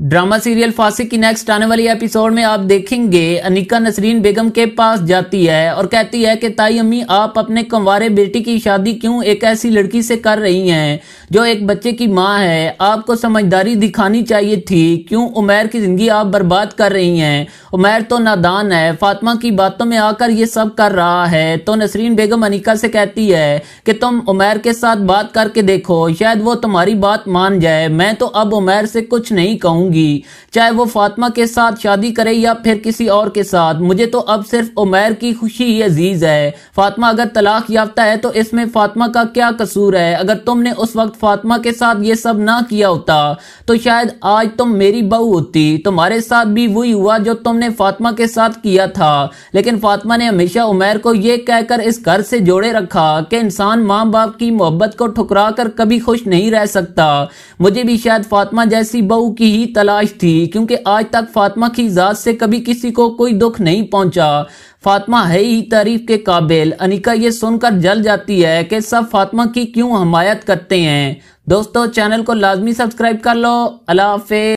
drama serial फांसी की next आने वाली एपिसोड में आप देखेंगे अनिका नसरीन बेगम के पास जाती है और कहती है कि ताई अम्मी आप अपने कंवारे बेटी की शादी क्यों एक ऐसी लड़की से कर रही हैं जो एक बच्चे की माँ है आपको समझदारी दिखानी चाहिए थी क्यों उमेर की जिंदगी आप बर्बाद कर रही हैं उमेर तो नादान है फातिमा की बातों में आकर ये सब कर रहा है तो नसरीन बेगम अनिका से कहती है कि तुम उमेर के साथ बात करके देखो शायद वो तुम्हारी बात मान जाए मैं तो अब उमेर से कुछ नहीं कहूँ होंगी चाहे वो फातिमा के साथ शादी करे या फिर किसी और के साथ मुझे तो अब सिर्फ उमैर की खुशी ही अजीज है फातिमा अगर तलाक याफ्ता है तो इसमें फातिमा का क्या कसूर है अगर तुमने उस वक्त फातिमा के साथ ये सब ना किया होता तो शायद आज तुम मेरी बहू होती तुम्हारे साथ भी वही हुआ जो तुमने फातिमा के साथ किया था लेकिन फातिमा ने हमेशा उमैर को यह कहकर इस घर से जोड़े रखा कि इंसान माँ बाप की मोहब्बत को ठुकरा कर कभी खुश नहीं रह सकता मुझे भी शायद फातिमा जैसी बहू की ही तलाश थी क्योंकि आज तक फातिमा की ज़ात से कभी किसी को कोई दुख नहीं पहुंचा फातिमा है ही तारीफ के काबिल अनिका ये सुनकर जल जाती है कि सब फातिमा की क्यों हमायत करते हैं दोस्तों चैनल को लाजमी सब्सक्राइब कर लो अला